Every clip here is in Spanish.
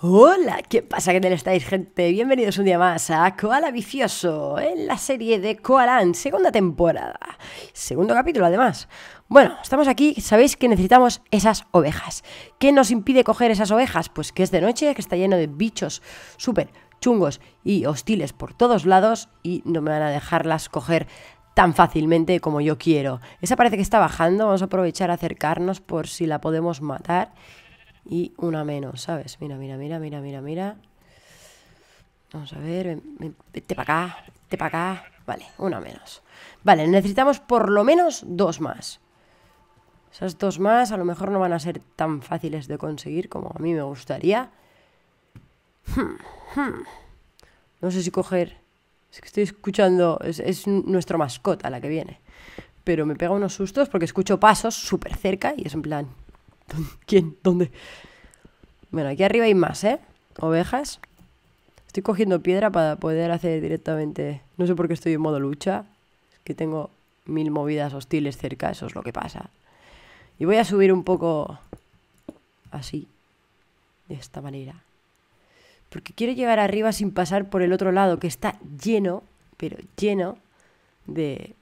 Hola, ¿qué pasa? ¿Qué tal estáis, gente? Bienvenidos un día más a Koala Vicioso, en la serie de Koalan, segunda temporada. Segundo capítulo, además. Bueno, estamos aquí, sabéis que necesitamos esas ovejas. ¿Qué nos impide coger esas ovejas? Pues que es de noche, que está lleno de bichos súper chungos y hostiles por todos lados y no me van a dejarlas coger tan fácilmente como yo quiero. Esa parece que está bajando, vamos a aprovechar a acercarnos por si la podemos matar y una menos, ¿sabes? Mira, mira, mira, mira, mira, mira. Vamos a ver, te vete para acá, vete para acá. Vale, una menos. Vale, necesitamos por lo menos dos más. Esas dos más a lo mejor no van a ser tan fáciles de conseguir como a mí me gustaría. Hmm, hmm. No sé si coger... Es que estoy escuchando... Es, es nuestra mascota la que viene. Pero me pega unos sustos porque escucho pasos súper cerca y es en plan... ¿Quién? ¿Dónde? Bueno, aquí arriba hay más, ¿eh? Ovejas. Estoy cogiendo piedra para poder hacer directamente... No sé por qué estoy en modo lucha. Es que tengo mil movidas hostiles cerca, eso es lo que pasa. Y voy a subir un poco así, de esta manera. Porque quiero llegar arriba sin pasar por el otro lado, que está lleno, pero lleno de,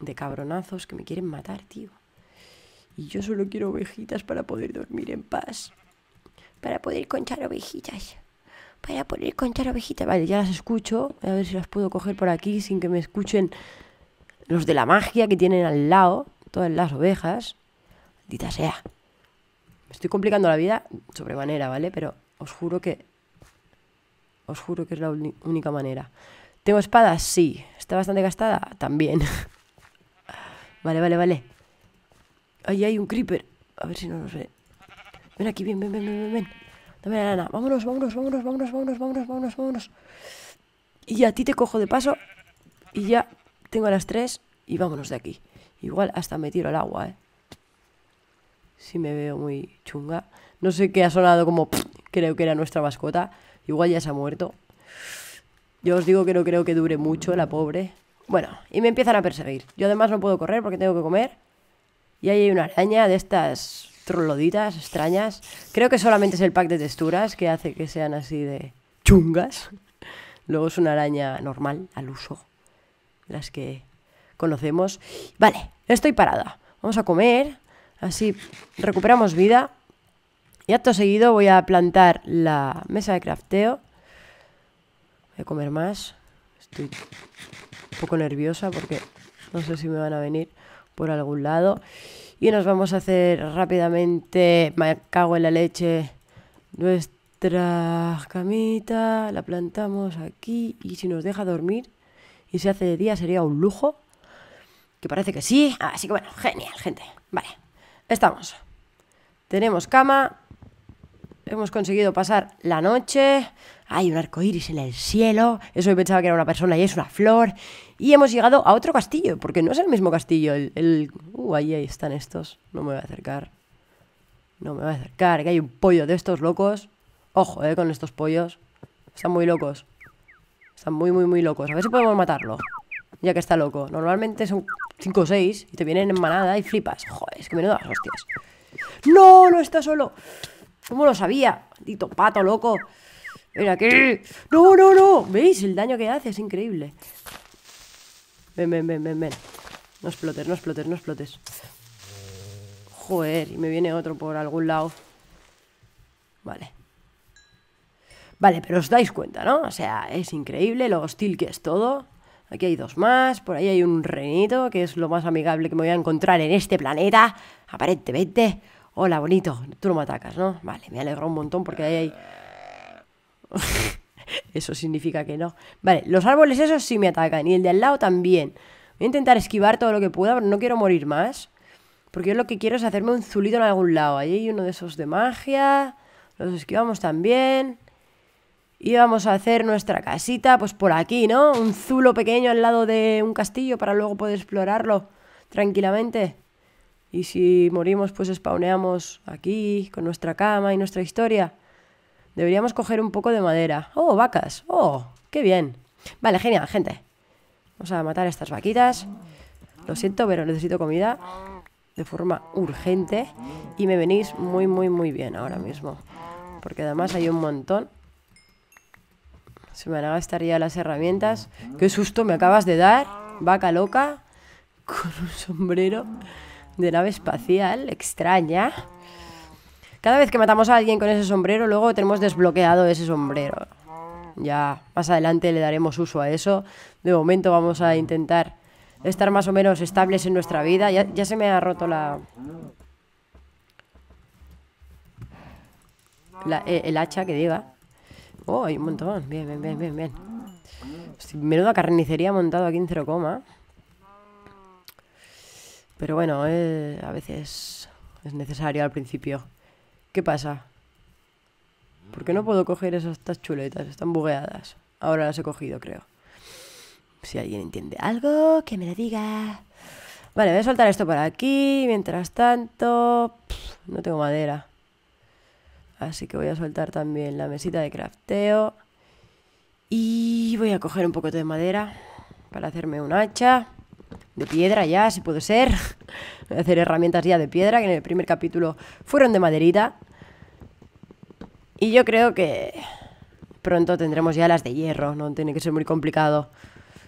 de cabronazos que me quieren matar, tío. Y yo solo quiero ovejitas para poder dormir en paz para poder conchar ovejitas Para poder conchar ovejitas. Vale, ya las escucho. A ver si las puedo coger por aquí sin que me escuchen los de la magia que tienen al lado. Todas las ovejas. Maldita sea. Me estoy complicando la vida sobremanera, ¿vale? Pero os juro que... Os juro que es la única manera. ¿Tengo espadas? Sí. ¿Está bastante gastada? También. vale, vale, vale. Ahí hay un creeper. A ver si no lo sé. Ven aquí, ven, ven, ven, ven, ven. Dame la lana. Vámonos, vámonos, vámonos, vámonos, vámonos, vámonos, vámonos, vámonos. Y a ti te cojo de paso. Y ya tengo a las tres. Y vámonos de aquí. Igual hasta me tiro al agua, ¿eh? Si me veo muy chunga. No sé qué ha sonado como... creo que era nuestra mascota. Igual ya se ha muerto. Yo os digo que no creo que dure mucho la pobre. Bueno, y me empiezan a perseguir. Yo además no puedo correr porque tengo que comer. Y ahí hay una araña de estas troloditas extrañas. Creo que solamente es el pack de texturas que hace que sean así de chungas. Luego es una araña normal, al uso, las que conocemos. Vale, estoy parada. Vamos a comer, así recuperamos vida. Y acto seguido voy a plantar la mesa de crafteo. Voy a comer más. Estoy un poco nerviosa porque no sé si me van a venir por algún lado. Y nos vamos a hacer rápidamente, me cago en la leche, nuestra camita, la plantamos aquí y si nos deja dormir y se hace de día sería un lujo, que parece que sí, así que bueno, genial, gente. Vale, estamos. Tenemos cama, hemos conseguido pasar la noche. Hay un arco iris en el cielo. Eso yo pensaba que era una persona y es una flor. Y hemos llegado a otro castillo, porque no es el mismo castillo. El, Uh, ahí, ahí están estos. No me voy a acercar. No me voy a acercar, que hay un pollo de estos locos. Ojo, eh, con estos pollos. Están muy locos. Están muy, muy, muy locos. A ver si podemos matarlo. Ya que está loco. Normalmente son 5 o 6 y te vienen en manada y flipas. Joder, es que hostias. ¡No! ¡No está solo! ¿Cómo lo sabía? Maldito pato loco. mira aquí. ¡No, no, no! ¿Veis el daño que hace? Es increíble. Ven, ven, ven, ven, ven. No explotes, no explotes, no explotes. Joder, y me viene otro por algún lado. Vale. Vale, pero os dais cuenta, ¿no? O sea, es increíble lo hostil que es todo. Aquí hay dos más, por ahí hay un renito, que es lo más amigable que me voy a encontrar en este planeta, aparentemente. Hola, bonito. Tú no me atacas, ¿no? Vale, me alegro un montón porque ahí hay... Eso significa que no. Vale, los árboles esos sí me atacan y el de al lado también. Voy a intentar esquivar todo lo que pueda, pero no quiero morir más. Porque yo lo que quiero es hacerme un zulito en algún lado. Ahí hay uno de esos de magia. Los esquivamos también. Y vamos a hacer nuestra casita, pues por aquí, ¿no? Un zulo pequeño al lado de un castillo para luego poder explorarlo tranquilamente. Y si morimos, pues spawneamos aquí con nuestra cama y nuestra historia. Deberíamos coger un poco de madera. ¡Oh, vacas! ¡Oh, qué bien! Vale, genial, gente. Vamos a matar a estas vaquitas. Lo siento, pero necesito comida de forma urgente. Y me venís muy, muy, muy bien ahora mismo. Porque además hay un montón. Se me van a ya las herramientas. ¡Qué susto me acabas de dar! Vaca loca. Con un sombrero de nave espacial extraña. Cada vez que matamos a alguien con ese sombrero, luego tenemos desbloqueado ese sombrero. Ya más adelante le daremos uso a eso. De momento vamos a intentar estar más o menos estables en nuestra vida. Ya, se me ha roto la... Eh, el hacha que diga. Oh, hay un montón. Bien, bien, bien, bien, bien. Menuda carnicería montado aquí en 0, Pero bueno, eh, a veces es necesario al principio. ¿Qué pasa? ¿Por qué no puedo coger esas, estas chuletas? Están bugueadas. Ahora las he cogido, creo. Si alguien entiende algo, que me lo diga. Vale, voy a soltar esto para aquí. Mientras tanto... no tengo madera. Así que voy a soltar también la mesita de crafteo. Y voy a coger un poco de madera para hacerme un hacha. De piedra ya, si puede ser. Voy a hacer herramientas ya de piedra, que en el primer capítulo fueron de maderita. Y yo creo que pronto tendremos ya las de hierro, no tiene que ser muy complicado.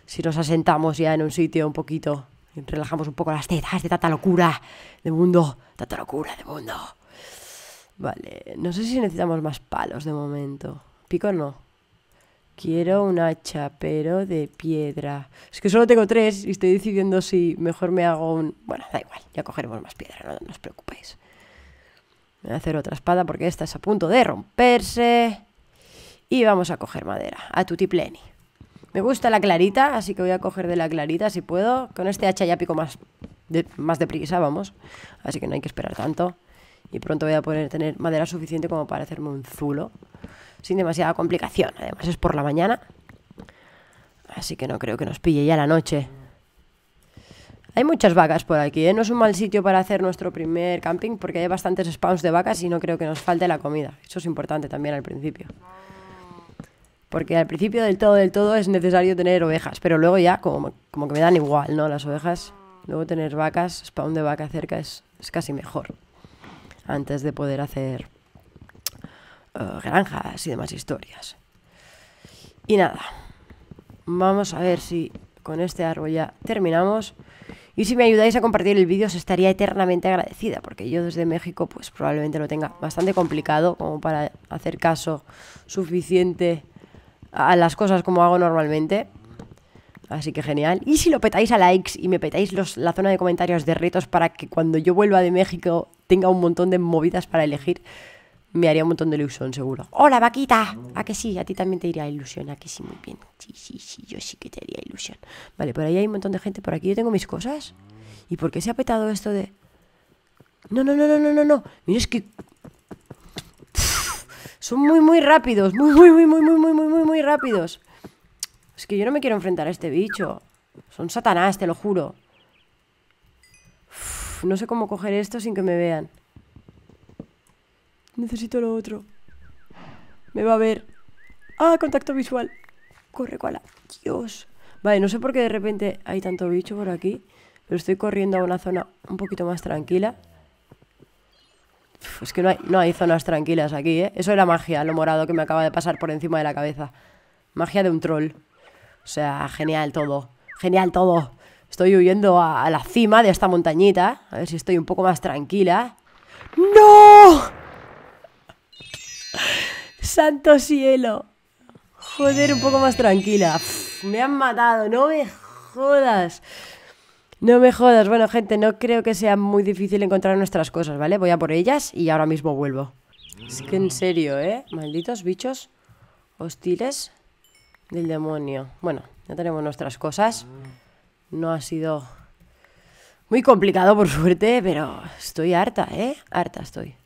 Si nos asentamos ya en un sitio un poquito, y relajamos un poco las tetas de tanta locura de mundo, tanta locura de mundo. Vale, no sé si necesitamos más palos de momento. Pico no. Quiero un hacha, pero de piedra. Es que solo tengo tres y estoy decidiendo si mejor me hago un... Bueno, da igual, ya cogeremos más piedra, no os preocupéis. Voy a hacer otra espada porque esta es a punto de romperse. Y vamos a coger madera, a tutipleni. Me gusta la clarita, así que voy a coger de la clarita si puedo. Con este hacha ya pico más, más deprisa, vamos. Así que no hay que esperar tanto. Y pronto voy a poder tener madera suficiente como para hacerme un zulo. Sin demasiada complicación. Además es por la mañana. Así que no creo que nos pille ya la noche. Hay muchas vacas por aquí, ¿eh? No es un mal sitio para hacer nuestro primer camping porque hay bastantes spawns de vacas y no creo que nos falte la comida. Eso es importante también al principio. Porque al principio del todo, del todo es necesario tener ovejas, pero luego ya como, que me dan igual, ¿no? Las ovejas. Luego tener vacas, spawn de vaca cerca es, casi mejor. Antes de poder hacer eh, granjas y demás historias. Y nada, vamos a ver si con este árbol ya terminamos. Y si me ayudáis a compartir el vídeo os estaría eternamente agradecida, porque yo desde México pues probablemente lo tenga bastante complicado como para hacer caso suficiente a las cosas como hago normalmente. Así que genial. Y si lo petáis a likes y me petáis los, la zona de comentarios de retos para que cuando yo vuelva de México tenga un montón de movidas para elegir, me haría un montón de ilusión, seguro. Hola, vaquita. ¿A que sí? A ti también te iría ilusión. ¿A que sí? Muy bien. Sí, sí, sí. Yo sí que te haría ilusión. Vale, por ahí hay un montón de gente. Por aquí yo tengo mis cosas. ¿Y por qué se ha petado esto de...? No, no, no, no, no, no, no. Mira, es que... son muy, muy rápidos. Muy, muy, muy, muy, muy, muy, muy, muy, muy rápidos. Es que yo no me quiero enfrentar a este bicho. Son satanás, te lo juro. no sé cómo coger esto sin que me vean. Necesito lo otro. Me va a ver. ¡Ah, contacto visual! Corre, cuala. Dios. Vale, no sé por qué de repente hay tanto bicho por aquí. Pero estoy corriendo a una zona un poquito más tranquila. es que no hay, zonas tranquilas aquí, ¿eh? Eso es la magia, lo morado que me acaba de pasar por encima de la cabeza. Magia de un troll. O sea, genial todo. Genial todo. Estoy huyendo a, a la cima de esta montañita. A ver si estoy un poco más tranquila. ¡No! Tanto cielo. Joder, un poco más tranquila. me han matado, no me jodas. No me jodas. Bueno, gente, no creo que sea muy difícil encontrar nuestras cosas, ¿vale? Voy a por ellas y ahora mismo vuelvo. Es que en serio, ¿eh? Malditos bichos hostiles del demonio. Bueno, ya tenemos nuestras cosas. No ha sido muy complicado, por suerte, pero estoy harta, ¿eh? Harta estoy.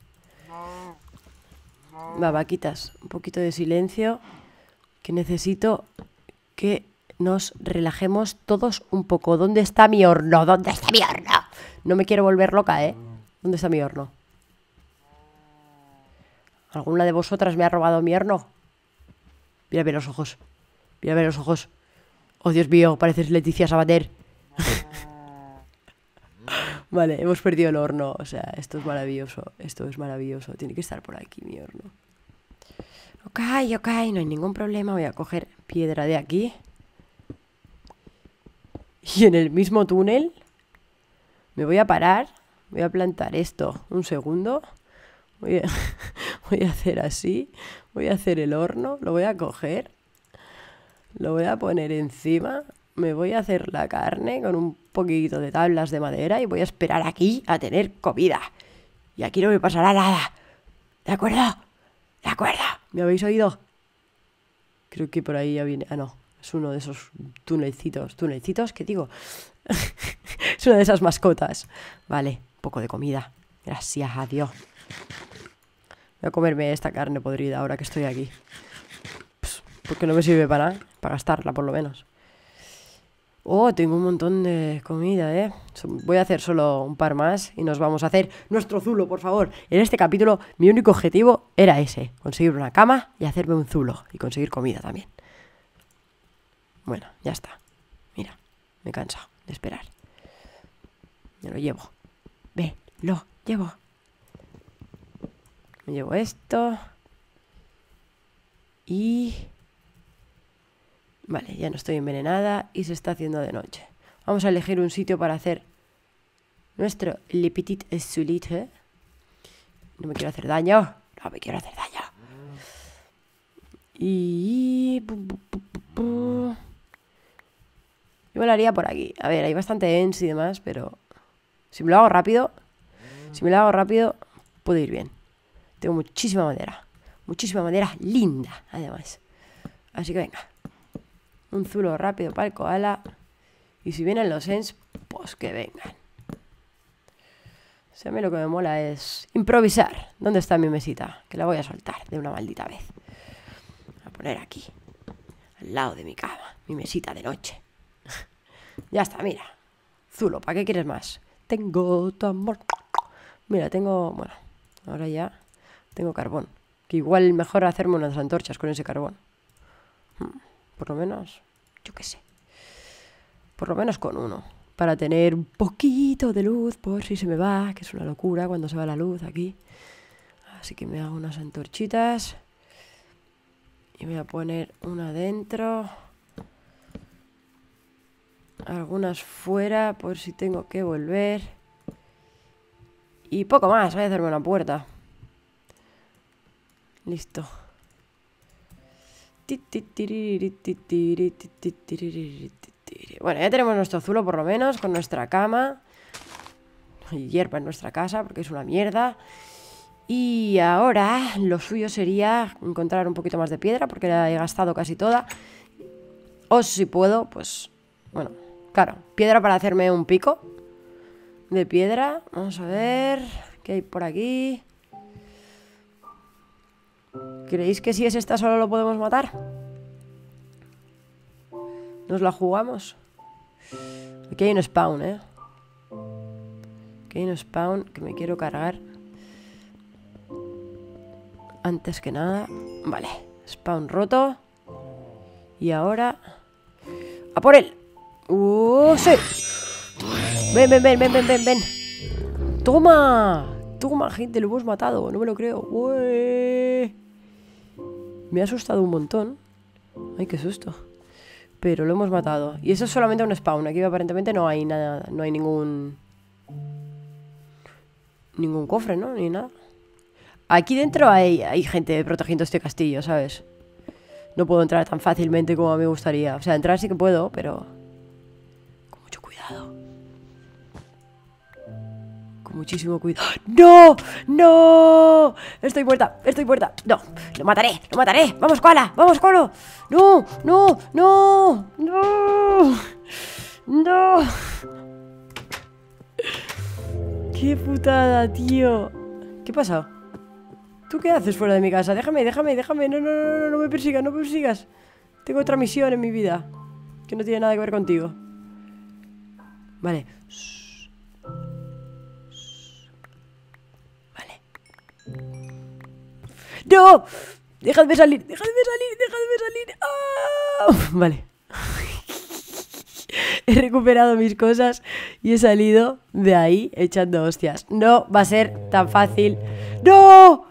Va, un poquito de silencio, que necesito que nos relajemos todos un poco. ¿Dónde está mi horno? ¿Dónde está mi horno? No me quiero volver loca, ¿eh? ¿Dónde está mi horno? ¿Alguna de vosotras me ha robado mi horno? ver los ojos. ver los ojos. Oh, Dios mío, pareces Leticia Sabater. Vale, hemos perdido el horno. O sea, esto es maravilloso. Esto es maravilloso. Tiene que estar por aquí mi horno. Ok, ok, no hay ningún problema. Voy a coger piedra de aquí. Y en el mismo túnel me voy a parar. Voy a plantar esto un segundo. Voy a, hacer así. Voy a hacer el horno. Lo voy a coger. Lo voy a poner encima me voy a hacer la carne con un poquito de tablas de madera y voy a esperar aquí a tener comida. Y aquí no me pasará nada. ¿De acuerdo? ¿De acuerdo? ¿Me habéis oído? Creo que por ahí ya viene... Ah, no. Es uno de esos tunelcitos. ¿Tunelcitos? ¿Qué digo? es una de esas mascotas. Vale, un poco de comida. Gracias a Dios. Voy a comerme esta carne podrida ahora que estoy aquí. porque no me sirve para Para gastarla, por lo menos. Oh, tengo un montón de comida, ¿eh? Voy a hacer solo un par más y nos vamos a hacer nuestro zulo, por favor. En este capítulo mi único objetivo era ese, conseguir una cama y hacerme un zulo y conseguir comida también. Bueno, ya está. Mira, me he cansado de esperar. Me lo llevo. Ve, lo llevo. Me llevo esto. Y... Vale, ya no estoy envenenada y se está haciendo de noche. Vamos a elegir un sitio para hacer nuestro Le Petit No me quiero hacer daño. No me quiero hacer daño. Y... Yo me lo haría por aquí. A ver, hay bastante ens y demás, pero... Si me lo hago rápido... Si me lo hago rápido, puedo ir bien. Tengo muchísima madera. Muchísima madera linda, además. Así que venga. Un zulo rápido para el koala. Y si vienen los Ens, pues que vengan. O sea, a mí lo que me mola es improvisar. ¿Dónde está mi mesita? Que la voy a soltar de una maldita vez. a poner aquí, al lado de mi cama, mi mesita de noche. ya está, mira. Zulo, ¿para qué quieres más? Tengo tu amor. Mira, tengo... Bueno, ahora ya tengo carbón. Que igual mejor hacerme unas antorchas con ese carbón. Hmm. Por lo menos, yo qué sé. Por lo menos con uno. Para tener un poquito de luz por si se me va, que es una locura cuando se va la luz aquí. Así que me hago unas antorchitas. Y me voy a poner una adentro Algunas fuera por si tengo que volver. Y poco más, voy a hacerme una puerta. Listo. Bueno, ya tenemos nuestro zulo por lo menos Con nuestra cama Y hierba en nuestra casa porque es una mierda Y ahora Lo suyo sería encontrar un poquito más de piedra Porque la he gastado casi toda O si puedo, pues Bueno, claro, piedra para hacerme un pico De piedra Vamos a ver ¿Qué hay por aquí? ¿Creéis que si es esta solo lo podemos matar? Nos la jugamos. Aquí hay un spawn, ¿eh? Aquí hay un spawn que me quiero cargar. Antes que nada... Vale. Spawn roto. Y ahora... ¡A por él! ¡Uh, sí! Ven, ven, ven, ven, ven, ven, ven. ¡Toma! ¡Toma, gente! Lo hemos matado. No me lo creo. ¡Uy! Me ha asustado un montón. Ay, qué susto. Pero lo hemos matado. Y eso es solamente un spawn. Aquí aparentemente no hay nada. No hay ningún... Ningún cofre, ¿no? Ni nada. Aquí dentro hay, hay gente protegiendo este castillo, ¿sabes? No puedo entrar tan fácilmente como a mí me gustaría. O sea, entrar sí que puedo, pero... muchísimo cuidado ¡No! ¡No! Estoy muerta, estoy muerta ¡No! ¡Lo mataré! ¡Lo mataré! ¡Vamos, Koala! ¡Vamos, koala! ¡No! ¡No! ¡No! ¡No! ¡No! ¡Qué putada, tío! ¿Qué pasa? ¿Tú qué haces fuera de mi casa? Déjame, déjame, déjame No, no, no, no, no me persigas, no me persigas Tengo otra misión en mi vida Que no tiene nada que ver contigo Vale ¡No! ¡Déjadme salir! ¡Déjame salir! ¡Déjadme salir! ¡Ah! Vale. He recuperado mis cosas y he salido de ahí echando hostias. No va a ser tan fácil. ¡No!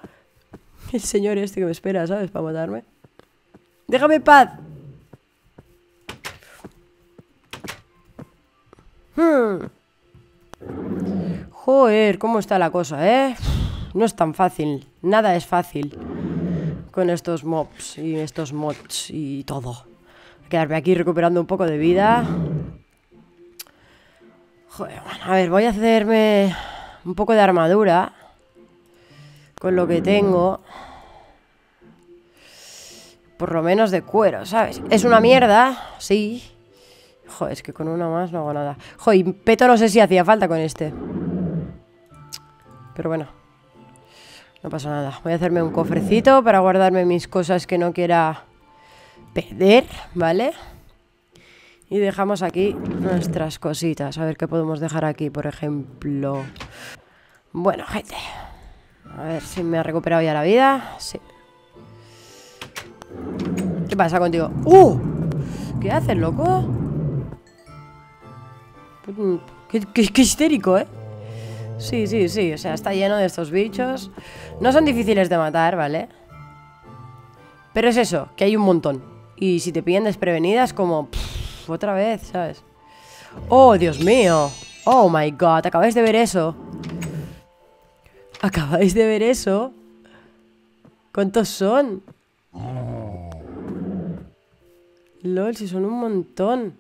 El señor este que me espera, ¿sabes? Para matarme. ¡Déjame en paz! Hmm. Joder, ¿cómo está la cosa, eh? no es tan fácil, nada es fácil con estos mobs y estos mods y todo. Quedarme aquí recuperando un poco de vida. Joder, bueno, a ver, voy a hacerme un poco de armadura con lo que tengo. Por lo menos de cuero, ¿sabes? Es una mierda, sí. Joder, es que con una más no hago nada. Joder, peto no sé si hacía falta con este. Pero bueno. No pasa nada. Voy a hacerme un cofrecito para guardarme mis cosas que no quiera perder, ¿vale? Y dejamos aquí nuestras cositas. A ver qué podemos dejar aquí, por ejemplo. Bueno, gente. A ver si me ha recuperado ya la vida. Sí. ¿Qué pasa contigo? ¡Uh! ¿Qué haces, loco? Pues, mm, qué, qué, qué histérico, ¿eh? Sí, sí, sí, o sea, está lleno de estos bichos. No son difíciles de matar, ¿vale? Pero es eso, que hay un montón. Y si te pillan desprevenidas, como... otra vez, ¿sabes? ¡Oh, Dios mío! ¡Oh, my God! Acabáis de ver eso. Acabáis de ver eso. ¿Cuántos son? Oh. LOL, si son un montón.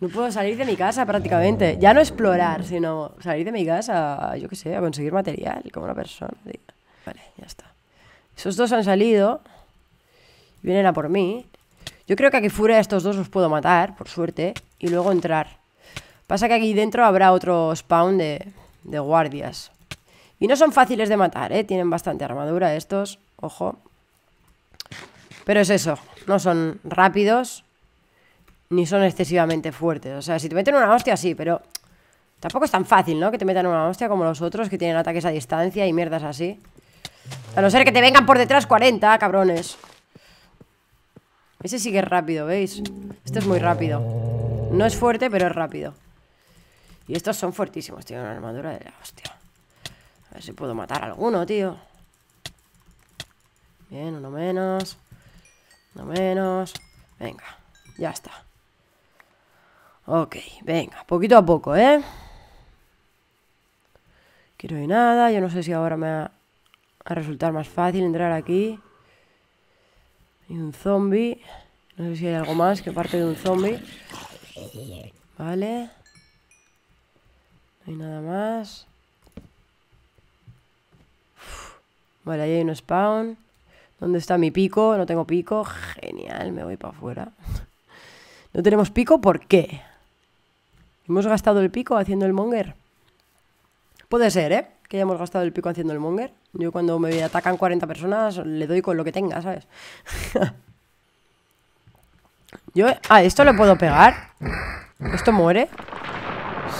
No puedo salir de mi casa prácticamente. Ya no explorar, sino salir de mi casa, yo qué sé, a conseguir material como una persona. Vale, ya está. Esos dos han salido. vienen a por mí. Yo creo que aquí fuera de estos dos los puedo matar, por suerte. Y luego entrar. Pasa que aquí dentro habrá otro spawn de, de guardias. Y no son fáciles de matar, ¿eh? Tienen bastante armadura estos. Ojo. Pero es eso. No son rápidos ni son excesivamente fuertes. O sea, si te meten una hostia, sí, pero tampoco es tan fácil, ¿no? Que te metan una hostia como los otros que tienen ataques a distancia y mierdas así. A no ser que te vengan por detrás 40, cabrones. Ese sigue rápido, ¿veis? Este es muy rápido. No es fuerte, pero es rápido. Y estos son fuertísimos, tío. Una armadura de la hostia. A ver si puedo matar a alguno, tío. Bien, uno menos. Uno menos. Venga, ya está. Ok, venga, poquito a poco, ¿eh? Quiero hay nada, yo no sé si ahora me va a resultar más fácil entrar aquí. Hay un zombie. No sé si hay algo más que parte de un zombie. Vale. No hay nada más. Vale, ahí hay un spawn. ¿Dónde está mi pico? No tengo pico. Genial, me voy para afuera. No tenemos pico, ¿por qué? ¿Hemos gastado el pico haciendo el monger? Puede ser, ¿eh? Que hayamos gastado el pico haciendo el monger. Yo cuando me atacan 40 personas le doy con lo que tenga, ¿sabes? Yo... Ah, ¿esto lo puedo pegar? ¿Esto muere?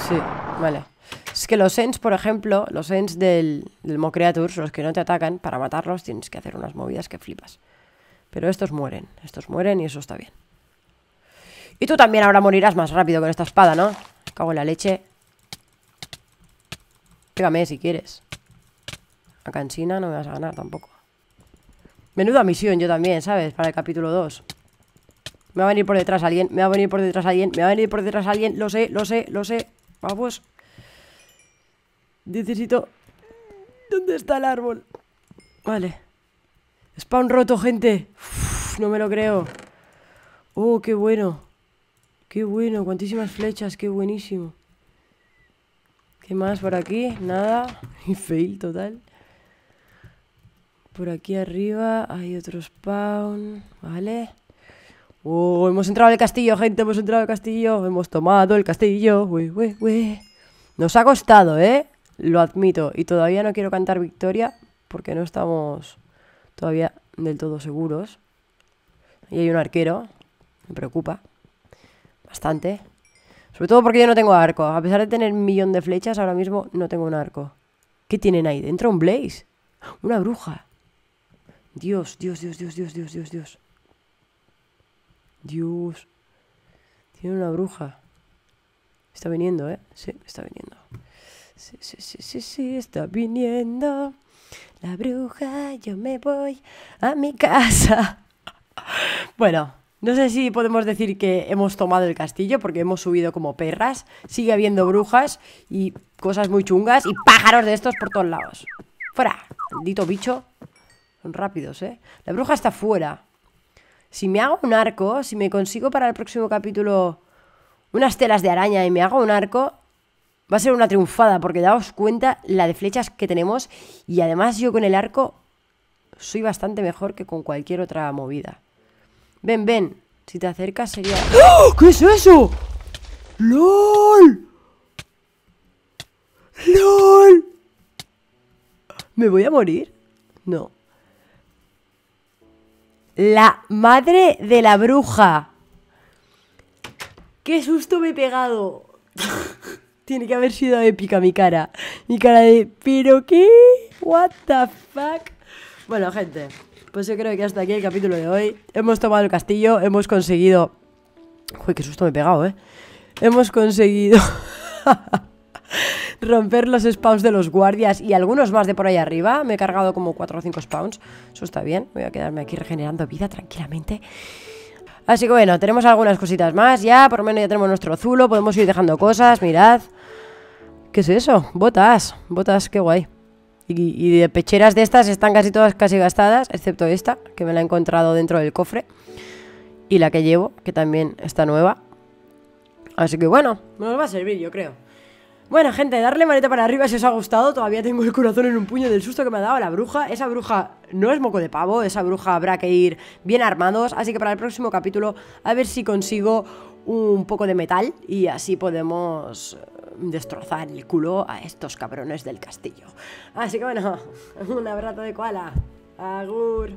Sí, vale. Es que los Sens, por ejemplo, los Sens del, del Mocreatures, los que no te atacan, para matarlos tienes que hacer unas movidas que flipas. Pero estos mueren, estos mueren y eso está bien. Y tú también ahora morirás más rápido con esta espada, ¿no? Cago en la leche. Pégame si quieres. A China no me vas a ganar tampoco. Menuda misión yo también, ¿sabes? Para el capítulo 2. Me va a venir por detrás alguien, me va a venir por detrás alguien, me va a venir por detrás alguien. Lo sé, lo sé, lo sé. Vamos. Necesito... ¿Dónde está el árbol? Vale. Spawn roto, gente. no me lo creo. Oh, qué bueno. Qué bueno, cuantísimas flechas, qué buenísimo. ¿Qué más por aquí? Nada. Y fail total. Por aquí arriba hay otro spawn. Vale. Oh, hemos entrado al castillo, gente. Hemos entrado al castillo. Hemos tomado el castillo. Uy, uy, uy. Nos ha costado, ¿eh? Lo admito. Y todavía no quiero cantar victoria porque no estamos todavía del todo seguros. Y hay un arquero. Me preocupa. Bastante. Sobre todo porque yo no tengo arco. A pesar de tener un millón de flechas, ahora mismo no tengo un arco. ¿Qué tienen ahí dentro? ¿Un blaze? Una bruja. Dios, Dios, Dios, Dios, Dios, Dios, Dios, Dios. Dios. Tiene una bruja. Está viniendo, ¿eh? Sí, está viniendo. Sí, sí, sí, sí, sí, está viniendo. La bruja, yo me voy a mi casa. bueno, no sé si podemos decir que hemos tomado el castillo porque hemos subido como perras. Sigue habiendo brujas y cosas muy chungas y pájaros de estos por todos lados. ¡Fuera! Maldito bicho. Son rápidos, ¿eh? La bruja está fuera. Si me hago un arco, si me consigo para el próximo capítulo unas telas de araña y me hago un arco, va a ser una triunfada porque daos cuenta la de flechas que tenemos y además yo con el arco soy bastante mejor que con cualquier otra movida. Ven, ven. Si te acercas sería... ¡Oh! ¿Qué es eso? ¡Lol! ¡Lol! ¿Me voy a morir? No. La madre de la bruja. ¡Qué susto me he pegado! Tiene que haber sido épica mi cara. Mi cara de... ¿Pero qué? ¿What the fuck? Bueno, gente. Pues yo creo que hasta aquí el capítulo de hoy. Hemos tomado el castillo, hemos conseguido... Uy, qué susto me he pegado, ¿eh? Hemos conseguido... romper los spawns de los guardias y algunos más de por ahí arriba. Me he cargado como 4 o 5 spawns. Eso está bien. Voy a quedarme aquí regenerando vida tranquilamente. Así que bueno, tenemos algunas cositas más ya. Por lo menos ya tenemos nuestro zulo. Podemos ir dejando cosas. Mirad. ¿Qué es eso? Botas. Botas, qué guay. Y, de pecheras de estas están casi todas casi gastadas, excepto esta, que me la he encontrado dentro del cofre. Y la que llevo, que también está nueva. Así que bueno, nos va a servir, yo creo. Bueno, gente, darle manita para arriba si os ha gustado. Todavía tengo el corazón en un puño del susto que me ha dado la bruja. Esa bruja no es moco de pavo, esa bruja habrá que ir bien armados. Así que para el próximo capítulo, a ver si consigo un poco de metal y así podemos destrozar el culo a estos cabrones del castillo. Así que bueno, un abrazo de koala. Agur.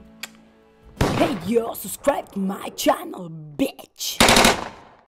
Hey yo, subscribe to my channel, bitch.